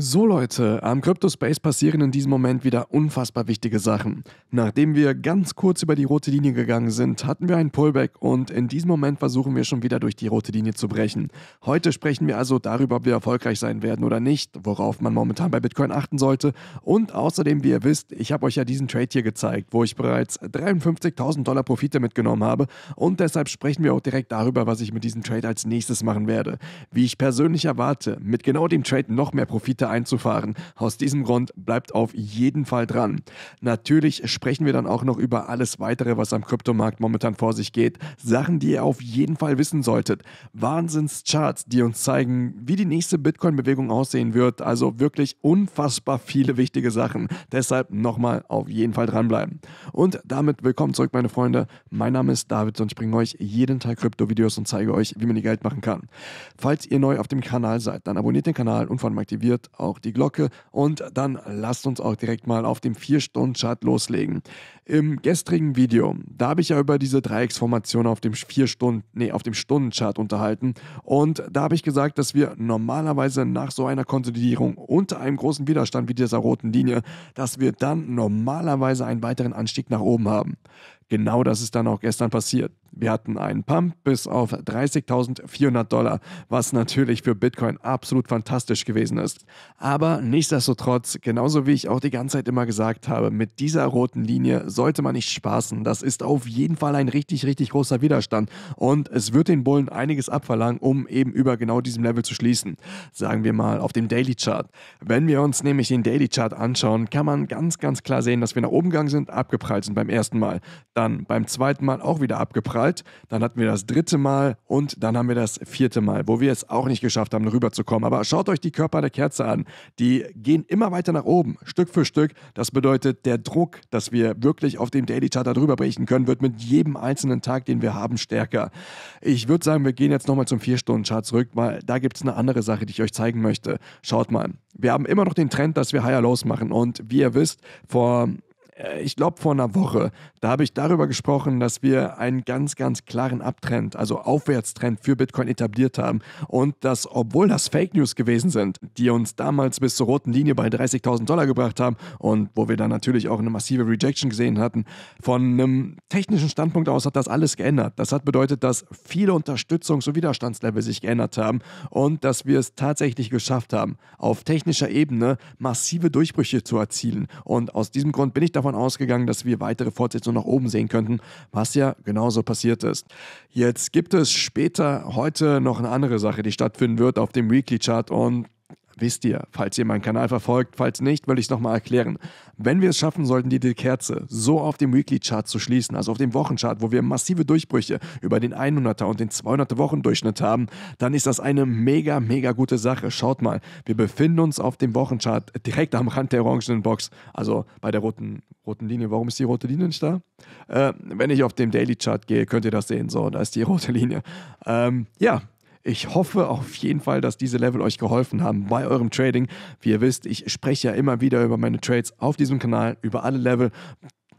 So Leute, am Crypto Space passieren in diesem Moment wieder unfassbar wichtige Sachen. Nachdem wir ganz kurz über die rote Linie gegangen sind, hatten wir einen Pullback und in diesem Moment versuchen wir schon wieder durch die rote Linie zu brechen. Heute sprechen wir also darüber, ob wir erfolgreich sein werden oder nicht, worauf man momentan bei Bitcoin achten sollte und außerdem, wie ihr wisst, ich habe euch ja diesen Trade hier gezeigt, wo ich bereits 53.000 Dollar Profite mitgenommen habe und deshalb sprechen wir auch direkt darüber, was ich mit diesem Trade als nächstes machen werde. Wie ich persönlich erwarte, mit genau dem Trade noch mehr Profite einzufahren. Aus diesem Grund bleibt auf jeden Fall dran. Natürlich sprechen wir dann auch noch über alles weitere, was am Kryptomarkt momentan vor sich geht. Sachen, die ihr auf jeden Fall wissen solltet. Wahnsinnscharts, die uns zeigen, wie die nächste Bitcoin-Bewegung aussehen wird. Also wirklich unfassbar viele wichtige Sachen. Deshalb nochmal auf jeden Fall dranbleiben. Und damit willkommen zurück, meine Freunde. Mein Name ist David und ich bringe euch jeden Tag Krypto-Videos und zeige euch, wie man die Geld machen kann. Falls ihr neu auf dem Kanal seid, dann abonniert den Kanal und vor allem aktiviert auch die Glocke und dann lasst uns auch direkt mal auf dem 4-Stunden-Chart loslegen. Im gestrigen Video, da habe ich ja über diese Dreiecksformation auf dem 4 Stunden, nee, auf dem Stundenchart unterhalten und da habe ich gesagt, dass wir normalerweise nach so einer Konsolidierung unter einem großen Widerstand wie dieser roten Linie, dass wir dann normalerweise einen weiteren Anstieg nach oben haben. Genau das ist dann auch gestern passiert. Wir hatten einen Pump bis auf 30.400 Dollar, was natürlich für Bitcoin absolut fantastisch gewesen ist. Aber nichtsdestotrotz, genauso wie ich auch die ganze Zeit immer gesagt habe, mit dieser roten Linie sollte man nicht spaßen. Das ist auf jeden Fall ein richtig, richtig großer Widerstand und es wird den Bullen einiges abverlangen, um eben über genau diesem Level zu schließen. Sagen wir mal auf dem Daily Chart. Wenn wir uns nämlich den Daily Chart anschauen, kann man ganz, ganz klar sehen, dass wir nach oben gegangen sind, abgeprallt sind beim ersten Mal dann beim zweiten Mal auch wieder abgeprallt, dann hatten wir das dritte Mal und dann haben wir das vierte Mal, wo wir es auch nicht geschafft haben, rüberzukommen. Aber schaut euch die Körper der Kerze an. Die gehen immer weiter nach oben, Stück für Stück. Das bedeutet, der Druck, dass wir wirklich auf dem Daily Charter drüber brechen können, wird mit jedem einzelnen Tag, den wir haben, stärker. Ich würde sagen, wir gehen jetzt nochmal zum vier stunden chart zurück, weil da gibt es eine andere Sache, die ich euch zeigen möchte. Schaut mal, wir haben immer noch den Trend, dass wir Higher Lows machen. Und wie ihr wisst, vor äh, ich glaube vor einer Woche, da habe ich darüber gesprochen, dass wir einen ganz, ganz klaren Abtrend, also Aufwärtstrend für Bitcoin etabliert haben und dass, obwohl das Fake News gewesen sind, die uns damals bis zur roten Linie bei 30.000 Dollar gebracht haben und wo wir dann natürlich auch eine massive Rejection gesehen hatten, von einem technischen Standpunkt aus hat das alles geändert. Das hat bedeutet, dass viele Unterstützungs- und Widerstandslevel sich geändert haben und dass wir es tatsächlich geschafft haben, auf technischer Ebene massive Durchbrüche zu erzielen. Und aus diesem Grund bin ich davon davon ausgegangen, dass wir weitere Fortsetzungen nach oben sehen könnten, was ja genauso passiert ist. Jetzt gibt es später heute noch eine andere Sache, die stattfinden wird auf dem Weekly Chart und wisst ihr, falls ihr meinen Kanal verfolgt, falls nicht, will ich es nochmal erklären. Wenn wir es schaffen sollten, die, Kerze so auf dem Weekly-Chart zu schließen, also auf dem Wochenchart, wo wir massive Durchbrüche über den 100er und den 200er Wochendurchschnitt haben, dann ist das eine mega, mega gute Sache. Schaut mal, wir befinden uns auf dem Wochenchart direkt am Rand der orangenen Box, also bei der roten, roten Linie. Warum ist die rote Linie nicht da? Äh, wenn ich auf dem Daily-Chart gehe, könnt ihr das sehen. So, da ist die rote Linie. Ähm, ja, ich hoffe auf jeden Fall, dass diese Level euch geholfen haben bei eurem Trading. Wie ihr wisst, ich spreche ja immer wieder über meine Trades auf diesem Kanal, über alle Level,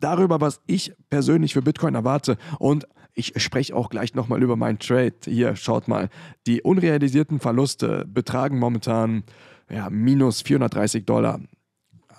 darüber, was ich persönlich für Bitcoin erwarte und ich spreche auch gleich nochmal über meinen Trade. Hier, schaut mal. Die unrealisierten Verluste betragen momentan ja, minus 430 Dollar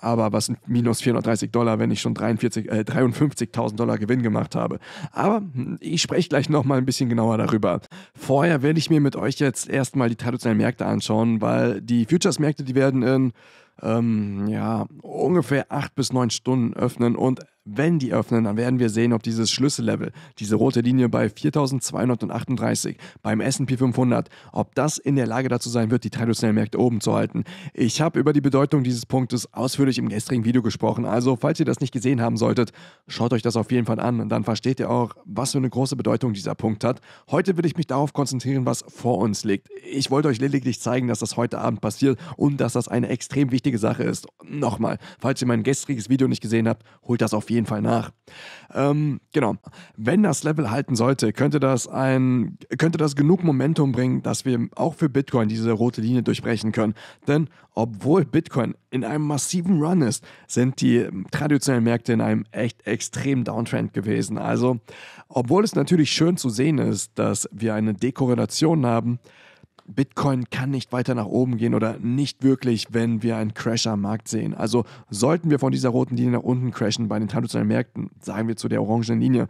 aber was sind minus 430 Dollar, wenn ich schon äh, 53.000 Dollar Gewinn gemacht habe. Aber hm, ich spreche gleich nochmal ein bisschen genauer darüber. Vorher werde ich mir mit euch jetzt erstmal die traditionellen Märkte anschauen, weil die Futures-Märkte, die werden in ähm, ja, ungefähr acht bis neun Stunden öffnen und wenn die öffnen, dann werden wir sehen, ob dieses Schlüssellevel, diese rote Linie bei 4238 beim SP 500, ob das in der Lage dazu sein wird, die traditionellen Märkte oben zu halten. Ich habe über die Bedeutung dieses Punktes ausführlich im gestrigen Video gesprochen, also falls ihr das nicht gesehen haben solltet, schaut euch das auf jeden Fall an und dann versteht ihr auch, was für eine große Bedeutung dieser Punkt hat. Heute will ich mich darauf konzentrieren, was vor uns liegt. Ich wollte euch lediglich zeigen, dass das heute Abend passiert und dass das eine extrem wichtige Sache ist. Nochmal, falls ihr mein gestriges Video nicht gesehen habt, holt das auf jeden Fall nach. Ähm, genau. Wenn das Level halten sollte, könnte das ein, könnte das genug Momentum bringen, dass wir auch für Bitcoin diese rote Linie durchbrechen können. Denn obwohl Bitcoin in einem massiven Run ist, sind die traditionellen Märkte in einem echt extremen Downtrend gewesen. Also, obwohl es natürlich schön zu sehen ist, dass wir eine Dekorrelation haben, Bitcoin kann nicht weiter nach oben gehen oder nicht wirklich, wenn wir einen Crash am Markt sehen. Also sollten wir von dieser roten Linie nach unten crashen bei den traditionellen Märkten, sagen wir zu der orangenen Linie,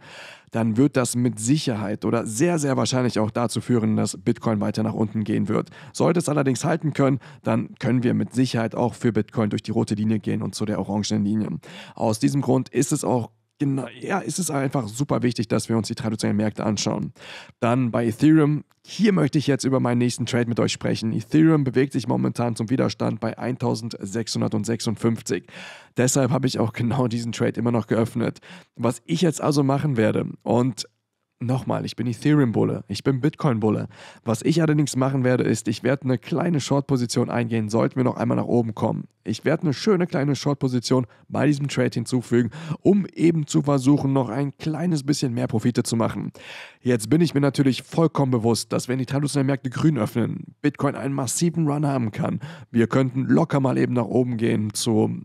dann wird das mit Sicherheit oder sehr, sehr wahrscheinlich auch dazu führen, dass Bitcoin weiter nach unten gehen wird. Sollte es allerdings halten können, dann können wir mit Sicherheit auch für Bitcoin durch die rote Linie gehen und zu der orangenen Linie. Aus diesem Grund ist es auch genau, ja, ist es einfach super wichtig, dass wir uns die traditionellen Märkte anschauen. Dann bei Ethereum, hier möchte ich jetzt über meinen nächsten Trade mit euch sprechen. Ethereum bewegt sich momentan zum Widerstand bei 1656. Deshalb habe ich auch genau diesen Trade immer noch geöffnet. Was ich jetzt also machen werde und Nochmal, ich bin Ethereum-Bulle, ich bin Bitcoin-Bulle. Was ich allerdings machen werde, ist, ich werde eine kleine Short-Position eingehen, sollten wir noch einmal nach oben kommen. Ich werde eine schöne kleine Short-Position bei diesem Trade hinzufügen, um eben zu versuchen, noch ein kleines bisschen mehr Profite zu machen. Jetzt bin ich mir natürlich vollkommen bewusst, dass wenn die traditionellen Märkte grün öffnen, Bitcoin einen massiven Run haben kann. Wir könnten locker mal eben nach oben gehen zu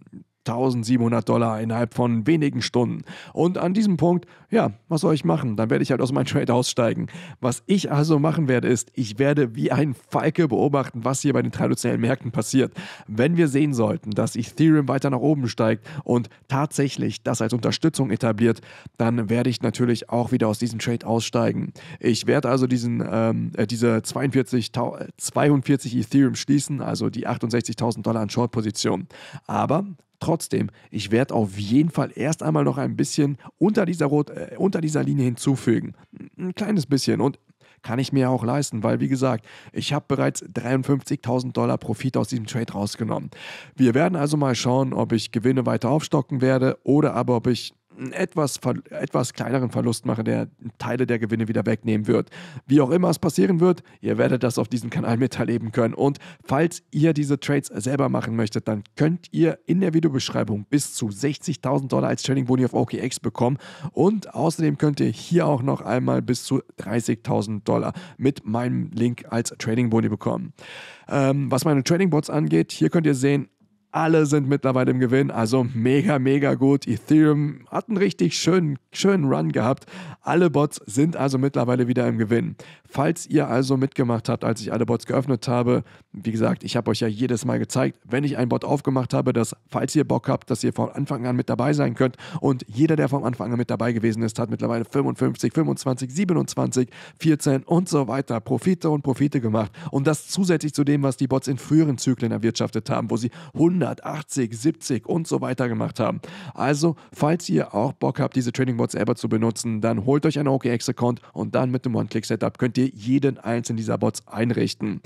1700 Dollar innerhalb von wenigen Stunden. Und an diesem Punkt, ja, was soll ich machen? Dann werde ich halt aus meinem Trade aussteigen. Was ich also machen werde, ist, ich werde wie ein Falke beobachten, was hier bei den traditionellen Märkten passiert. Wenn wir sehen sollten, dass Ethereum weiter nach oben steigt und tatsächlich das als Unterstützung etabliert, dann werde ich natürlich auch wieder aus diesem Trade aussteigen. Ich werde also diesen, ähm, äh, diese 42, 42 Ethereum schließen, also die 68.000 Dollar an Short-Position. Aber Trotzdem, ich werde auf jeden Fall erst einmal noch ein bisschen unter dieser, Rot, äh, unter dieser Linie hinzufügen. Ein kleines bisschen und kann ich mir auch leisten, weil wie gesagt, ich habe bereits 53.000 Dollar Profit aus diesem Trade rausgenommen. Wir werden also mal schauen, ob ich Gewinne weiter aufstocken werde oder aber ob ich einen etwas, etwas kleineren Verlust machen, der Teile der Gewinne wieder wegnehmen wird. Wie auch immer es passieren wird, ihr werdet das auf diesem Kanal miterleben können. Und falls ihr diese Trades selber machen möchtet, dann könnt ihr in der Videobeschreibung bis zu 60.000 Dollar als Trading Boni auf OKX bekommen. Und außerdem könnt ihr hier auch noch einmal bis zu 30.000 Dollar mit meinem Link als Trading Boni bekommen. Ähm, was meine Trading Bots angeht, hier könnt ihr sehen, alle sind mittlerweile im Gewinn, also mega, mega gut. Ethereum hat einen richtig schönen, schönen Run gehabt. Alle Bots sind also mittlerweile wieder im Gewinn. Falls ihr also mitgemacht habt, als ich alle Bots geöffnet habe, wie gesagt, ich habe euch ja jedes Mal gezeigt, wenn ich einen Bot aufgemacht habe, dass, falls ihr Bock habt, dass ihr von Anfang an mit dabei sein könnt. Und jeder, der vom Anfang an mit dabei gewesen ist, hat mittlerweile 55, 25, 27, 14 und so weiter Profite und Profite gemacht. Und das zusätzlich zu dem, was die Bots in früheren Zyklen erwirtschaftet haben, wo sie 100 100, 80, 70 und so weiter gemacht haben. Also, falls ihr auch Bock habt, diese Trading Bots selber zu benutzen, dann holt euch einen OKX-Account und dann mit dem One-Click-Setup könnt ihr jeden einzelnen dieser Bots einrichten.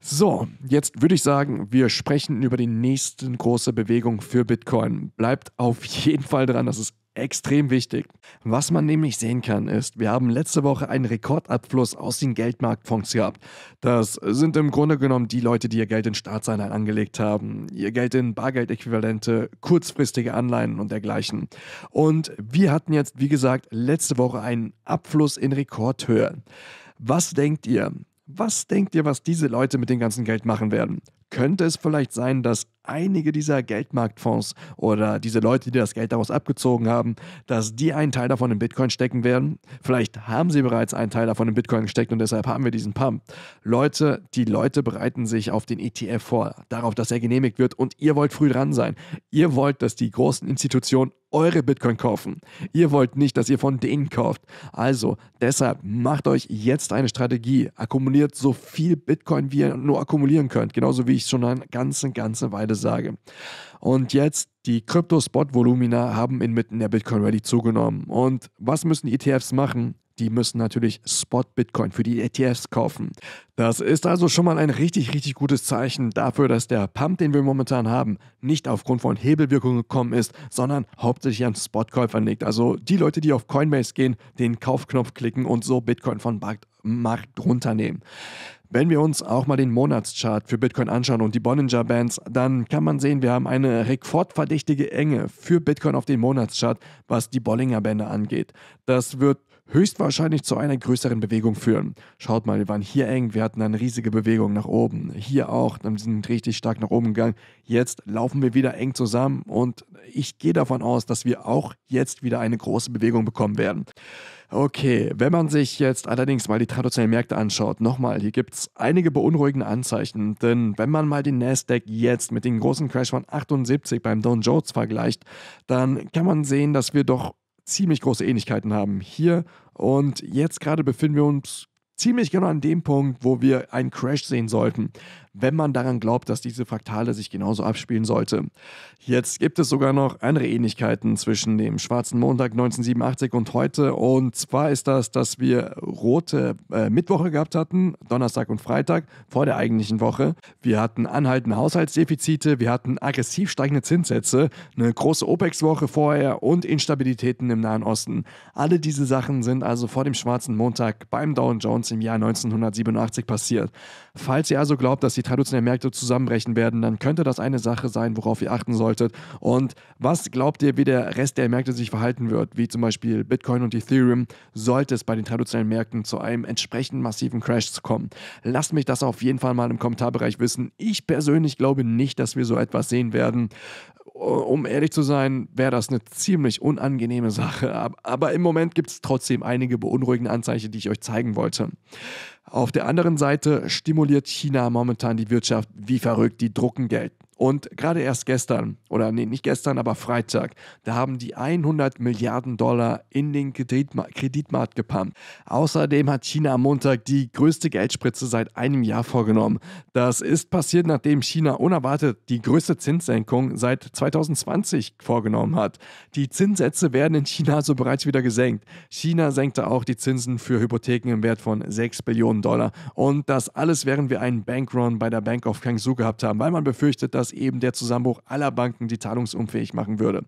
So, jetzt würde ich sagen, wir sprechen über die nächste große Bewegung für Bitcoin. Bleibt auf jeden Fall dran, das ist extrem wichtig. Was man nämlich sehen kann, ist, wir haben letzte Woche einen Rekordabfluss aus den Geldmarktfonds gehabt. Das sind im Grunde genommen die Leute, die ihr Geld in Staatseinheiten angelegt haben, ihr Geld in Bargeldäquivalente, kurzfristige Anleihen und dergleichen. Und wir hatten jetzt, wie gesagt, letzte Woche einen Abfluss in Rekordhöhe. Was denkt ihr? Was denkt ihr, was diese Leute mit dem ganzen Geld machen werden? könnte es vielleicht sein, dass einige dieser Geldmarktfonds oder diese Leute, die das Geld daraus abgezogen haben, dass die einen Teil davon in Bitcoin stecken werden. Vielleicht haben sie bereits einen Teil davon in Bitcoin gesteckt und deshalb haben wir diesen Pump. Leute, die Leute bereiten sich auf den ETF vor, darauf, dass er genehmigt wird und ihr wollt früh dran sein. Ihr wollt, dass die großen Institutionen eure Bitcoin kaufen. Ihr wollt nicht, dass ihr von denen kauft. Also deshalb macht euch jetzt eine Strategie. Akkumuliert so viel Bitcoin, wie ihr nur akkumulieren könnt. Genauso wie ich ich schon eine ganze, ganze Weile sage. Und jetzt die Krypto-Spot-Volumina haben inmitten der Bitcoin Rally zugenommen. Und was müssen die ETFs machen? Die müssen natürlich Spot-Bitcoin für die ETFs kaufen. Das ist also schon mal ein richtig, richtig gutes Zeichen dafür, dass der Pump, den wir momentan haben, nicht aufgrund von Hebelwirkungen gekommen ist, sondern hauptsächlich an Spotkäufern liegt. Also die Leute, die auf Coinbase gehen, den Kaufknopf klicken und so Bitcoin von Markt runternehmen. Wenn wir uns auch mal den Monatschart für Bitcoin anschauen und die Bollinger Bands, dann kann man sehen, wir haben eine rekordverdächtige Enge für Bitcoin auf den Monatschart, was die Bollinger Bände angeht. Das wird höchstwahrscheinlich zu einer größeren Bewegung führen. Schaut mal, wir waren hier eng, wir hatten eine riesige Bewegung nach oben. Hier auch, dann sind richtig stark nach oben gegangen. Jetzt laufen wir wieder eng zusammen und ich gehe davon aus, dass wir auch jetzt wieder eine große Bewegung bekommen werden. Okay, wenn man sich jetzt allerdings mal die traditionellen Märkte anschaut, nochmal, hier gibt es einige beunruhigende Anzeichen, denn wenn man mal den Nasdaq jetzt mit dem großen Crash von 78 beim Dow Jones vergleicht, dann kann man sehen, dass wir doch ziemlich große Ähnlichkeiten haben hier. Und jetzt gerade befinden wir uns ziemlich genau an dem Punkt, wo wir einen Crash sehen sollten, wenn man daran glaubt, dass diese Fraktale sich genauso abspielen sollte. Jetzt gibt es sogar noch andere Ähnlichkeiten zwischen dem schwarzen Montag 1987 und heute. Und zwar ist das, dass wir rote äh, Mittwoche gehabt hatten, Donnerstag und Freitag vor der eigentlichen Woche. Wir hatten anhaltende Haushaltsdefizite, wir hatten aggressiv steigende Zinssätze, eine große OPEX-Woche vorher und Instabilitäten im Nahen Osten. Alle diese Sachen sind also vor dem schwarzen Montag beim Dow Jones uns im Jahr 1987 passiert. Falls ihr also glaubt, dass die traditionellen Märkte zusammenbrechen werden, dann könnte das eine Sache sein, worauf ihr achten solltet. Und was glaubt ihr, wie der Rest der Märkte sich verhalten wird, wie zum Beispiel Bitcoin und Ethereum, sollte es bei den traditionellen Märkten zu einem entsprechend massiven Crash kommen? Lasst mich das auf jeden Fall mal im Kommentarbereich wissen. Ich persönlich glaube nicht, dass wir so etwas sehen werden um ehrlich zu sein, wäre das eine ziemlich unangenehme Sache. Aber im Moment gibt es trotzdem einige beunruhigende Anzeichen, die ich euch zeigen wollte. Auf der anderen Seite stimuliert China momentan die Wirtschaft wie verrückt, die drucken Geld. Und gerade erst gestern, oder nee, nicht gestern, aber Freitag, da haben die 100 Milliarden Dollar in den Kreditma Kreditmarkt gepumpt. Außerdem hat China am Montag die größte Geldspritze seit einem Jahr vorgenommen. Das ist passiert, nachdem China unerwartet die größte Zinssenkung seit 2020 vorgenommen hat. Die Zinssätze werden in China so bereits wieder gesenkt. China senkte auch die Zinsen für Hypotheken im Wert von 6 Billionen Millionen Dollar. Und das alles, während wir einen Bankrun bei der Bank of Kangzhou gehabt haben, weil man befürchtet, dass eben der Zusammenbruch aller Banken die zahlungsunfähig machen würde.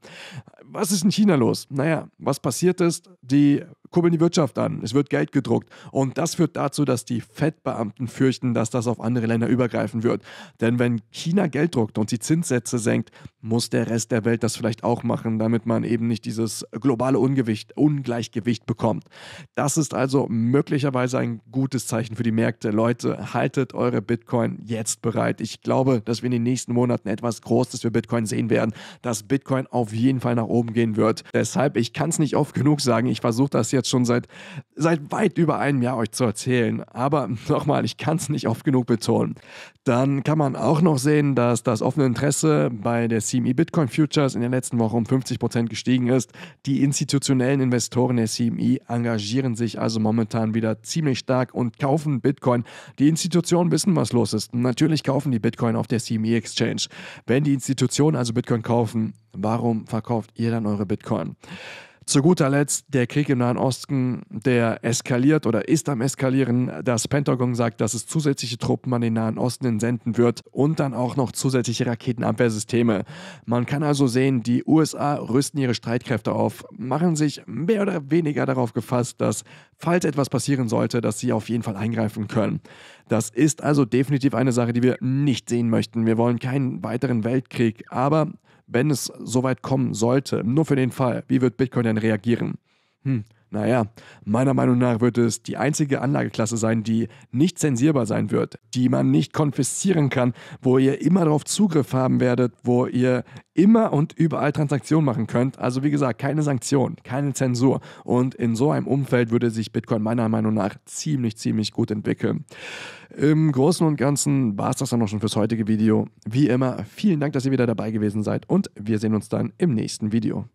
Was ist in China los? Naja, was passiert ist, die kurbeln die Wirtschaft an, es wird Geld gedruckt. Und das führt dazu, dass die FED-Beamten fürchten, dass das auf andere Länder übergreifen wird. Denn wenn China Geld druckt und die Zinssätze senkt, muss der Rest der Welt das vielleicht auch machen, damit man eben nicht dieses globale Ungewicht, Ungleichgewicht bekommt. Das ist also möglicherweise ein gutes Zeichen für die Märkte. Leute, haltet eure Bitcoin jetzt bereit. Ich glaube, dass wir in den nächsten Monaten etwas Großes für Bitcoin sehen werden, dass Bitcoin auf jeden Fall nach oben gehen wird. Deshalb, ich kann es nicht oft genug sagen, ich versuche das jetzt jetzt schon seit, seit weit über einem Jahr euch zu erzählen. Aber nochmal, ich kann es nicht oft genug betonen. Dann kann man auch noch sehen, dass das offene Interesse bei der CME Bitcoin Futures in der letzten Woche um 50 Prozent gestiegen ist. Die institutionellen Investoren der CME engagieren sich also momentan wieder ziemlich stark und kaufen Bitcoin. Die Institutionen wissen, was los ist. Natürlich kaufen die Bitcoin auf der CME Exchange. Wenn die Institutionen also Bitcoin kaufen, warum verkauft ihr dann eure Bitcoin? Zu guter Letzt der Krieg im Nahen Osten, der eskaliert oder ist am Eskalieren. Das Pentagon sagt, dass es zusätzliche Truppen an den Nahen Osten entsenden wird und dann auch noch zusätzliche Raketenabwehrsysteme. Man kann also sehen, die USA rüsten ihre Streitkräfte auf, machen sich mehr oder weniger darauf gefasst, dass, falls etwas passieren sollte, dass sie auf jeden Fall eingreifen können. Das ist also definitiv eine Sache, die wir nicht sehen möchten. Wir wollen keinen weiteren Weltkrieg, aber wenn es soweit kommen sollte, nur für den Fall, wie wird Bitcoin denn reagieren? Hm, naja, meiner Meinung nach wird es die einzige Anlageklasse sein, die nicht zensierbar sein wird, die man nicht konfiszieren kann, wo ihr immer darauf Zugriff haben werdet, wo ihr immer und überall Transaktionen machen könnt. Also wie gesagt, keine Sanktion, keine Zensur. Und in so einem Umfeld würde sich Bitcoin meiner Meinung nach ziemlich, ziemlich gut entwickeln. Im Großen und Ganzen war es das dann auch schon fürs heutige Video. Wie immer, vielen Dank, dass ihr wieder dabei gewesen seid und wir sehen uns dann im nächsten Video.